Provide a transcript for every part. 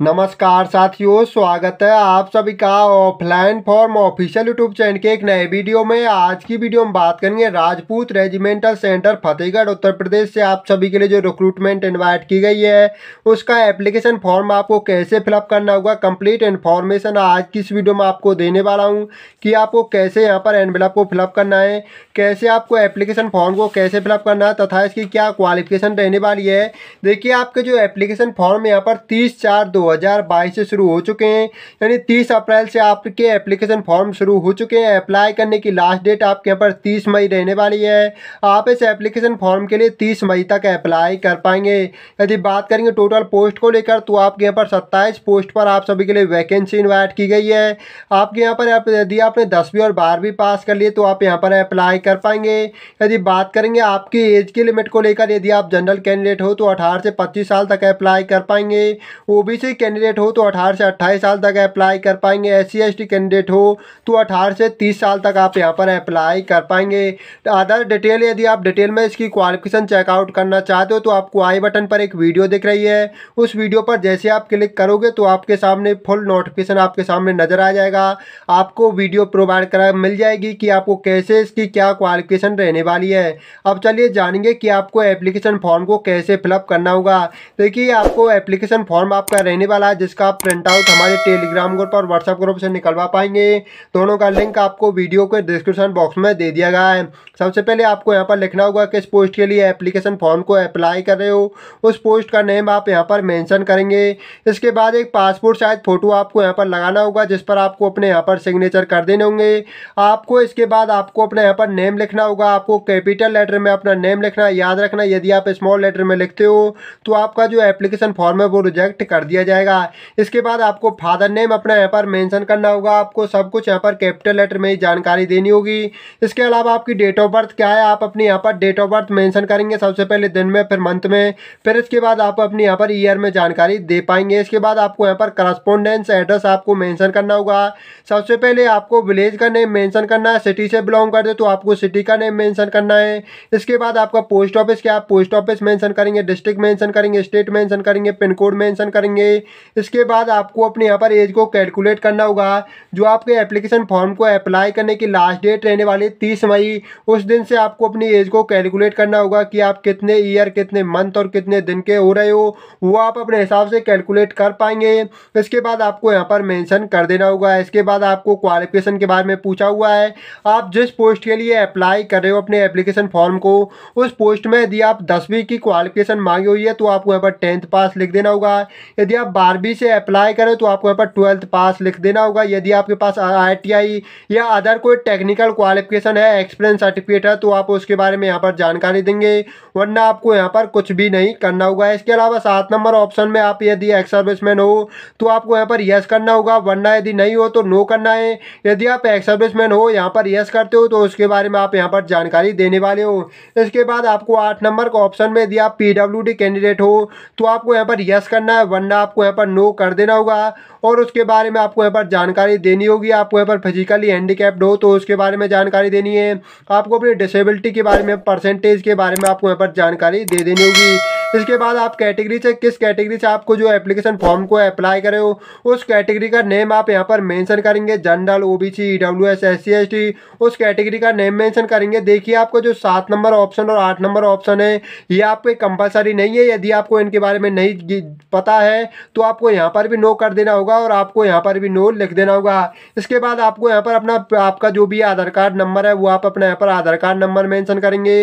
नमस्कार साथियों स्वागत है आप सभी का offline form official YouTube channel के एक नए वीडियो में आज की वीडियो में बात करेंगे राजपूत रेजिमेंटल सेंटर फतेहगढ़ उत्तर प्रदेश से आप सभी के लिए जो रिक्रूटमेंट इनवाइट की गई है उसका एप्लीकेशन फॉर्म आपको कैसे फिलअप करना होगा कंप्लीट इन्फॉर्मेशन आज की इस वीडियो में आपको देने वाला हूँ कि आपको कैसे यहाँ पर एनवेलप को फिलअप करना है कैसे आपको एप्लीकेशन फॉर्म को कैसे फिलअप करना है तथा इसकी क्या क्वालिफिकेशन रहने वाली है देखिए आपके जो एप्लीकेशन फॉर्म यहाँ पर तीस चार दो 2022 से शुरू हो चुके हैं यानी 30 अप्रैल से आपके एप्लीकेशन फॉर्म शुरू हो चुके हैं अप्लाई करने की लास्ट डेट आपके यहाँ पर 30 मई रहने वाली है आप इस एप्लीकेशन फॉर्म के लिए 30 मई तक अप्लाई कर पाएंगे यदि बात करेंगे टोटल पोस्ट को लेकर तो आपके यहाँ पर सत्ताईस पोस्ट पर आप सभी के लिए वैकेंसी इन्वाइट की गई है आपके यहाँ पर यदि आपने दसवीं और बारहवीं पास कर लिए तो आप यहाँ पर अप्लाई कर पाएंगे यदि बात करेंगे आपकी एज की लिमिट को लेकर यदि आप जनरल कैंडिडेट हो तो अठारह से पच्चीस साल तक अप्लाई कर पाएंगे ओबीसी ओबीसी कैंडिडेट हो तो 18 से 28 साल तक अप्लाई कर पाएंगे एस सी कैंडिडेट हो तो 18 से 30 साल तक आप यहां पर अप्लाई कर पाएंगे अदर डिटेल यदि आप डिटेल में इसकी क्वालिफिकेशन चेकआउट करना चाहते हो तो आपको आई बटन पर एक वीडियो दिख रही है उस वीडियो पर जैसे आप क्लिक करोगे तो आपके सामने फुल नोटिफिकेशन आपके सामने नज़र आ जाएगा आपको वीडियो प्रोवाइड करा मिल जाएगी कि आपको कैसे इसकी क्या क्वालिफिकेशन रहने वाली है अब चलिए जानेंगे कि आपको एप्लीकेशन फॉर्म को कैसे फिलअप करना होगा देखिए आपको एप्लीकेशन फॉर्म आपका रहने रहने वाला है जिसका आप प्रिंट आउट हमारे टेलीग्राम ग्रुप और व्हाट्सएप ग्रुप से निकलवा पाएंगे दोनों का लिंक आपको वीडियो के डिस्क्रिप्शन बॉक्स में दे दिया गया है सबसे पहले आपको यहाँ पर लिखना होगा किस पोस्ट के लिए एप्लीकेशन फॉर्म को अप्लाई कर रहे हो उस पोस्ट का नेम आप यहाँ पर मैंशन करेंगे इसके बाद एक पासपोर्ट साइज फ़ोटो आपको यहाँ पर लगाना होगा जिस पर आपको अपने यहाँ पर सिग्नेचर कर देने होंगे आपको इसके बाद आपको अपने यहाँ पर नेम लिखना होगा आपको कैपिटल लेटर में अपना नेम लिखना याद रखना यदि आप स्मॉल लेटर में लिखते हो तो आपका जो एप्लीकेशन फॉर्म है वो रिजेक्ट कर दिया जाए जाएगा इसके बाद आपको फादर नेम अपना यहाँ पर मेंशन करना होगा आपको सब कुछ यहाँ पर कैपिटल लेटर में ही जानकारी देनी होगी इसके अलावा आपकी डेट ऑफ बर्थ क्या है आप अपनी यहाँ पर डेट ऑफ बर्थ मैंशन करेंगे सबसे पहले दिन में फिर मंथ में फिर इसके बाद आप अपनी यहाँ पर ईयर में जानकारी दे पाएंगे इसके बाद आपको यहाँ पर करस्पोंडेंस एड्रेस आपको मैंशन करना होगा सबसे पहले आपको विलेज का नेम मैंशन करना है सिटी से बिलोंग करते तो आपको सिटी का नेम मैंशन करना है इसके बाद आपका पोस्ट ऑफिस क्या आप पोस्ट ऑफिस मैंशन करेंगे डिस्ट्रिक्ट मैंशन करेंगे स्टेट मैंशन करेंगे पिन कोड मैंशन करेंगे इसके बाद आपको अपने यहाँ पर एज को कैलकुलेट करना होगा जो आपके एप्लीकेशन फॉर्म को अप्लाई करने की लास्ट डेट रहने वाली तीस मई उस दिन से आपको अपनी एज को कैलकुलेट करना होगा कि आप कितने ईयर कितने मंथ और कितने दिन के हो रहे हो वो आप अपने हिसाब से कैलकुलेट कर पाएंगे इसके बाद आपको यहाँ पर मैंशन कर देना होगा इसके बाद आपको क्वालिफिकेशन के बारे में पूछा हुआ है आप जिस पोस्ट के लिए अप्लाई कर रहे हो अपने एप्लीकेशन फॉर्म को उस पोस्ट में यदि आप दसवीं की क्वालिफिकेशन मांगी हुई है तो आपको यहाँ पर टेंथ पास लिख देना होगा यदि आप बारहवीं से अप्लाई करें तो आपको यहाँ पर ट्वेल्थ पास लिख देना होगा यदि आपके पास आई या अदर कोई टेक्निकल क्वालिफिकेशन है एक्सपीरियंस सर्टिफिकेट है तो आप उसके बारे में यहाँ पर जानकारी देंगे वरना आपको यहाँ पर कुछ भी नहीं करना होगा इसके अलावा सात नंबर ऑप्शन में आप यदि एक्स सर्विसमैन हो तो आपको यहाँ पर यस करना होगा वरना यदि नहीं हो तो नो करना है यदि आप एक्स सर्विसमैन हो यहाँ पर यस करते हो तो उसके बारे में आप यहाँ पर जानकारी देने वाले हो इसके बाद आपको आठ नंबर ऑप्शन में यदि आप पी कैंडिडेट हो तो आपको यहाँ पर यस करना है वरना आपको यहाँ पर नो कर देना होगा और उसके बारे में आपको यहाँ पर जानकारी देनी होगी आपको यहाँ पर फिजिकली हैंडीकैप्ड हो तो उसके बारे में जानकारी देनी है आपको अपनी डिसेबिलिटी के बारे में परसेंटेज के बारे में आपको यहाँ पर जानकारी दे देनी होगी इसके बाद आप कैटेगरी से किस कैटेगरी से आपको जो एप्लीकेशन फॉर्म को अप्लाई करे हो उस कैटेगरी का नेम आप यहाँ पर मेंशन करेंगे general OBC E W S S C S T उस कैटेगरी का नेम मेंशन करेंगे देखिए आपको जो सात नंबर ऑप्शन और आठ नंबर ऑप्शन है ये आपके कंपलसरी नहीं है यदि आपको इनके बारे में नहीं पता है तो आपको यहाँ पर भी नो कर देना होगा और आपको यहाँ पर भी नो लिख देना होगा इसके बाद आपको यहाँ पर अपना आपका जो भी आधार कार्ड नंबर है वो आप अपना यहाँ पर आधार कार्ड नंबर मेंशन करेंगे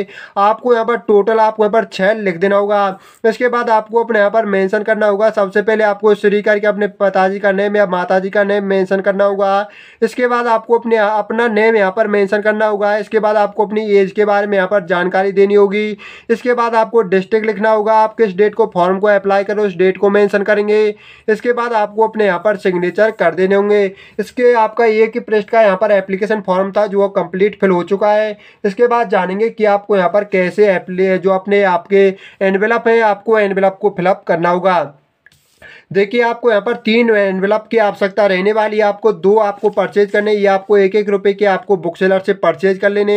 आपको यहाँ पर टोटल आपको यहाँ पर छः लिख देना होगा इसके बाद आपको अपने यहाँ पर मेंशन करना होगा सबसे पहले आपको श्री करके अपने पिताजी का नेम या माता का नेम मेंशन करना होगा इसके बाद आपको अपने अपना नेम यहाँ पर मेंशन करना होगा इसके बाद आपको अपनी एज के बारे में यहाँ पर जानकारी देनी होगी इसके बाद आपको डिस्ट्रिक्ट लिखना होगा आप किस डेट को फॉर्म को अप्लाई करो उस डेट को मैंसन करेंगे इसके बाद आपको अपने यहाँ पर सिग्नेचर कर देने होंगे इसके आपका एक ही पृष्ठ का यहाँ पर एप्लीकेशन फॉर्म था जो कंप्लीट फिल हो चुका है इसके बाद जानेंगे कि आपको यहाँ पर कैसे जो अपने आपके एनवेलप पे आपको एनवेलप को फिलअप करना होगा देखिए आपको यहाँ पर तीन एनवेलप की आवश्यकता रहने वाली है आपको दो आपको परचेज करने ये आपको एक एक रुपये के आपको बुक सेलर से परचेज कर लेने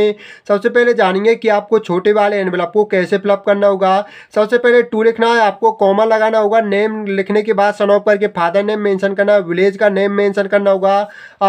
सबसे पहले जानेंगे कि आपको छोटे वाले एनवेलप को कैसे फिलअप करना होगा सबसे पहले टू लिखना है आपको कॉमा लगाना होगा नेम लिखने के बाद सन ऑफ करके फादर नेम मैंशन करना विलेज का नेम मैंशन करना होगा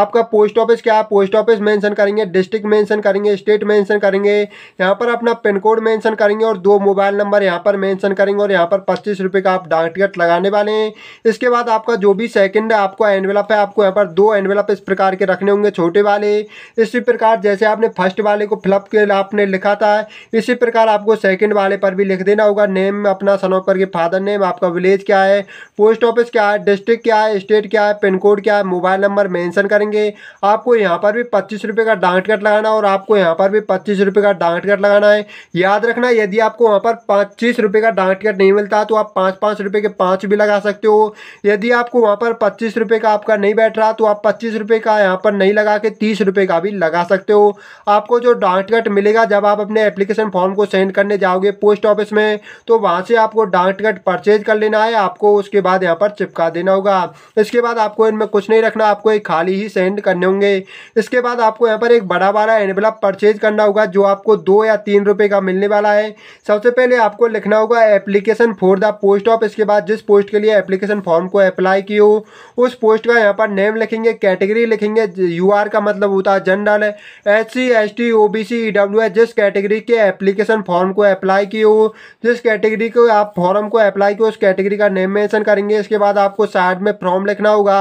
आपका पोस्ट ऑफिस क्या है पोस्ट ऑफिस मैंशन करेंगे डिस्ट्रिक्ट मैंशन करेंगे स्टेट मैंशन करेंगे यहाँ पर अपना पिन कोड मैंशन करेंगे और दो मोबाइल नंबर यहाँ पर मैंशन करेंगे और यहाँ पर पच्चीस रुपये का आप डाक टिकट लगाने वाले हैं इसके बाद आपका जो भी सेकंड है आपको एनवेलप है आपको यहाँ पर दो एनवेलप इस प्रकार के रखने होंगे छोटे वाले इसी प्रकार जैसे आपने फर्स्ट वाले को फिलअप के आपने लिखा था इसी प्रकार आपको सेकेंड वाले पर भी लिख देना होगा नेम अपना सन ऑफ करके फादर नेम आपका विलेज क्या है पोस्ट ऑफिस क्या है डिस्ट्रिक्ट क्या है स्टेट क्या है पिन कोड क्या है मोबाइल नंबर मैंसन करेंगे आपको यहाँ पर भी पच्चीस रुपये का डांट कट लगाना और आपको यहाँ पर भी पच्चीस रुपये का डांट कट लगाना है याद रखना यदि आपको वहाँ पर पच्चीस रुपये का डांट कट नहीं मिलता तो आप पाँच पाँच रुपये के पाँच भी लगा सकते हो यदि आपको वहाँ पर पच्चीस रुपये का आपका नहीं बैठ रहा तो आप पच्चीस रुपये का यहाँ पर नहीं लगा के तीस रुपये का भी लगा सकते हो आपको जो डाक टिकट मिलेगा जब आप अपने एप्लीकेशन फॉर्म को सेंड करने जाओगे पोस्ट ऑफिस में तो वहाँ से आपको डाक टिकट परचेज कर लेना है आपको उसके बाद यहाँ पर चिपका देना होगा इसके बाद आपको इनमें कुछ नहीं रखना आपको एक खाली ही सेंड करने होंगे इसके बाद आपको यहाँ पर एक बड़ा बड़ा एनवेलप परचेज करना होगा जो आपको दो या तीन रुपये का मिलने वाला है सबसे पहले आपको लिखना होगा application for the post of इसके बाद जिस पोस्ट के लिए एप्लीकेशन एप्लीकेशन फॉर्म को अप्लाई किए हो उस पोस्ट का यहाँ पर नेम लिखेंगे कैटेगरी लिखेंगे यू का मतलब होता है जनरल है S C S T O B C W S जिस कैटेगरी के एप्लीकेशन फॉर्म को अप्लाई किए हो जिस कैटेगरी को आप फॉर्म को अप्लाई किए उस कैटेगरी का नेम मैंशन करेंगे इसके बाद आपको साइड में फॉर्म लिखना होगा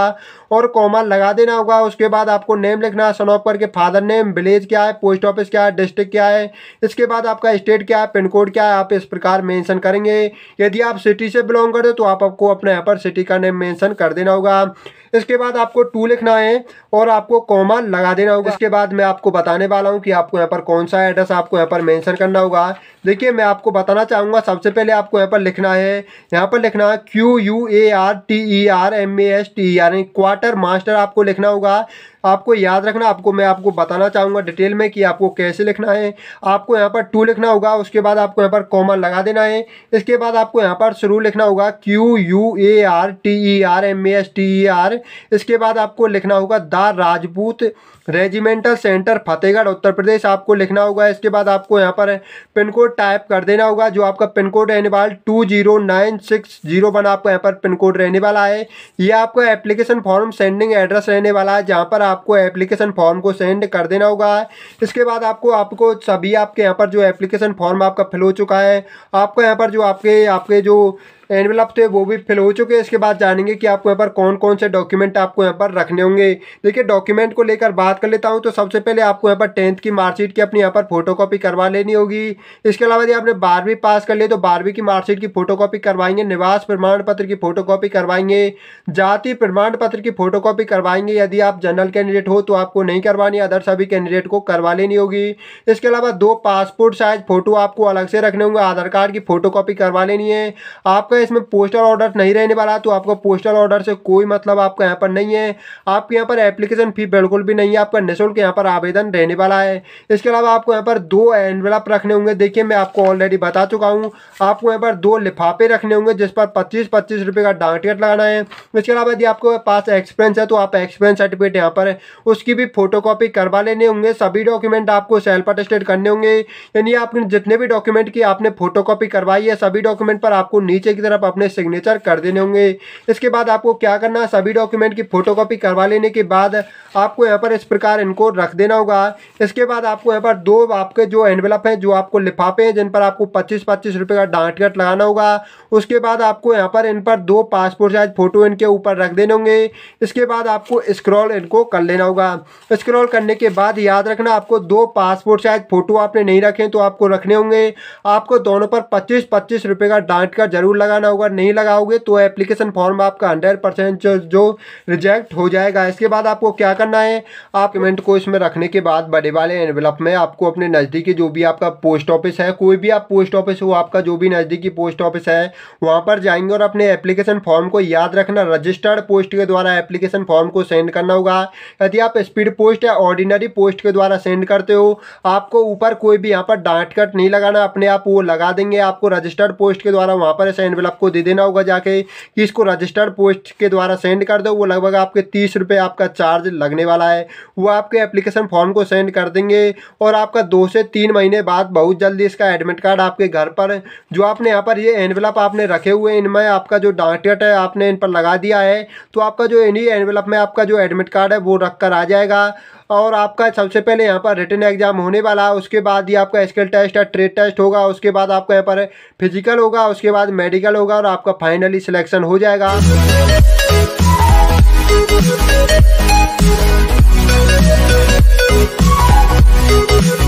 और कॉमा लगा देना होगा उसके बाद आपको नेम लिखना है सन ऑफ करके फादर नेम विलेज क्या है पोस्ट ऑफिस क्या है डिस्ट्रिक्ट क्या है इसके बाद आपका स्टेट क्या है पिन कोड क्या है आप इस प्रकार मेंशन करेंगे यदि आप सिटी से बिलोंग करते हो तो आप आपको अपने यहाँ पर सिटी का नेम मेंशन कर देना होगा इसके बाद आपको टू लिखना है और आपको कॉमा लगा देना होगा इसके बाद मैं आपको बताने वाला हूँ कि आपको यहाँ पर कौन सा एड्रेस आपको यहाँ पर मेंशन करना होगा देखिए मैं आपको बताना चाहूँगा सबसे पहले आपको यहाँ पर लिखना है यहाँ पर लिखना है Q U A R T E R M A S T यानी क्वार्टर मास्टर आपको लिखना होगा आपको याद रखना आपको मैं आपको बताना चाहूँगा डिटेल में कि आपको कैसे लिखना है आपको यहाँ पर टू लिखना होगा उसके बाद आपको यहाँ पर कॉमा लगा देना है इसके बाद आपको यहाँ पर शुरू लिखना होगा Q U A R T E R M A S T E R इसके बाद आपको लिखना होगा the Rajput regimental centre Fatehgarh Uttar Pradesh आपको लिखना होगा इसके बाद आपको यहाँ पर पिन कोड टाइप कर देना होगा जो आपका पिन कोड रहने वाला two zero nine six zero one आपको यहाँ पर पिन कोड रहने वाला है ये आपका एप्लीकेशन फॉर्म सेंडिंग एड्रेस रहने वाला है जहाँ पर आपको एप्लीकेशन फॉर्म को सेंड कर देना होगा इसके बाद आपको आपको सभी आपके यहाँ पर जो एप्लीकेशन फॉर्म आपका फिल हो चुका है आपका यहाँ पर जो आपके आपके जो एनवेलप थे तो वो भी फिल हो चुके हैं इसके बाद जानेंगे कि आपको यहाँ पर कौन कौन से डॉक्यूमेंट आपको यहाँ पर रखने होंगे देखिए डॉक्यूमेंट को लेकर बात कर लेता हूँ तो सबसे पहले आपको यहाँ पर टेंथ की मार्कशीट की अपनी यहाँ पर फोटो करवा लेनी होगी इसके अलावा यदि आपने बारहवीं पास कर लिया तो बारहवीं की मार्कशीट की फोटो करवाएंगे निवास प्रमाण पत्र की फोटो करवाएंगे जाति प्रमाण पत्र की फोटो करवाएंगे यदि आप जनरल कैंडिडेट हो तो आपको नहीं करवानी अदर सभी कैंडिडेट को करवा लेनी होगी इसके अलावा दो पासपोर्ट साइज फोटो आपको अलग से रखने होंगे आधार कार्ड की फोटो करवा लेनी है आपका है इसमें पोस्टल ऑर्डर नहीं रहने वाला तो आपको पोस्टल ऑर्डर से कोई मतलब आपका यहाँ पर नहीं है आपके यहाँ पर एप्लीकेशन फी बिल्कुल भी नहीं है आपका निःशुल्क यहाँ पर आवेदन रहने वाला है इसके अलावा आपको यहाँ पर दो एनवेलप रखने होंगे देखिए मैं आपको ऑलरेडी बता चुका हूँ आपको यहाँ पर दो लिफाफे रखने होंगे जिस पर पच्चीस पच्चीस रुपये का डाक टिकट लगाना है इसके अलावा यदि आपके पास एक्सपीरियंस है तो आप एक्सपीरियंस सर्टिफिकेट यहाँ पर उसकी भी फोटो करवा लेने होंगे सभी डॉक्यूमेंट आपको सेल्फ अटेस्टेड करने होंगे यानी आपने जितने भी डॉक्यूमेंट की आपने फोटो करवाई है सभी डॉक्यूमेंट पर आपको नीचे की तरफ अपने सिग्नेचर कर देने होंगे इसके बाद आपको क्या करना सभी डॉक्यूमेंट की फ़ोटोकॉपी करवा लेने के बाद आपको यहाँ पर इस प्रकार इनको रख देना होगा इसके बाद आपको यहाँ पर दो आपके जो एनवेलप हैं जो आपको लिफाफे हैं जिन पर आपको पच्चीस पच्चीस रुपये का डांट कट लगाना होगा उसके बाद आपको यहाँ पर इन पर दो पासपोर्ट साइज फ़ोटो इनके ऊपर रख देने होंगे इसके बाद आपको स्क्रॉल इनको कर लेना होगा स्क्रॉल करने के बाद याद रखना आपको दो पासपोर्ट साइज फ़ोटो आपने नहीं रखे तो आपको रखने होंगे आपको दोनों पर पच्चीस पच्चीस रुपये का डांट कट जरूर लगा लगाना होगा नहीं लगाओगे तो एप्लीकेशन फॉर्म आपका हंड्रेड परसेंट जो रिजेक्ट हो जाएगा इसके बाद आपको क्या करना है आप पेमेंट को इसमें रखने के बाद बड़े वाले एनवेलप में आपको अपने नज़दीकी जो भी आपका पोस्ट ऑफिस है कोई भी आप पोस्ट ऑफिस हो आपका जो भी नज़दीकी पोस्ट ऑफिस है वहाँ पर जाएंगे और अपने एप्लीकेशन फॉर्म को याद रखना रजिस्टर्ड पोस्ट के द्वारा एप्लीकेशन फॉर्म को सेंड करना होगा यदि आप स्पीड पोस्ट या ऑर्डिनरी पोस्ट के द्वारा सेंड करते हो आपको ऊपर कोई भी यहाँ पर डांट कट नहीं लगाना अपने आप वो लगा देंगे आपको रजिस्टर्ड पोस्ट के द्वारा वहाँ पर ऐसे बिल आपको दे देना होगा जाके कि इसको रजिस्टर्ड पोस्ट के द्वारा सेंड कर दो वो लगभग आपके तीस रुपये आपका चार्ज लगने वाला है वो आपके एप्लीकेशन फॉर्म को सेंड कर देंगे और आपका दो से तीन महीने बाद बहुत जल्दी इसका एडमिट कार्ड आपके घर पर जो आपने यहाँ पर ये एनवेलप आपने रखे हुए इनमें आपका जो डांटियट है आपने इन पर लगा दिया है तो आपका जो इन्हीं एनवेलप में आपका जो एडमिट कार्ड है वो रख कर आ जाएगा और आपका सबसे पहले यहाँ पर रिटर्न एग्जाम होने वाला है उसके बाद ये आपका स्किल टेस्ट या ट्रेड टेस्ट होगा उसके बाद आपका यहाँ पर फिजिकल होगा उसके बाद मेडिकल होगा और आपका फाइनली सिलेक्शन हो जाएगा We'll be right back.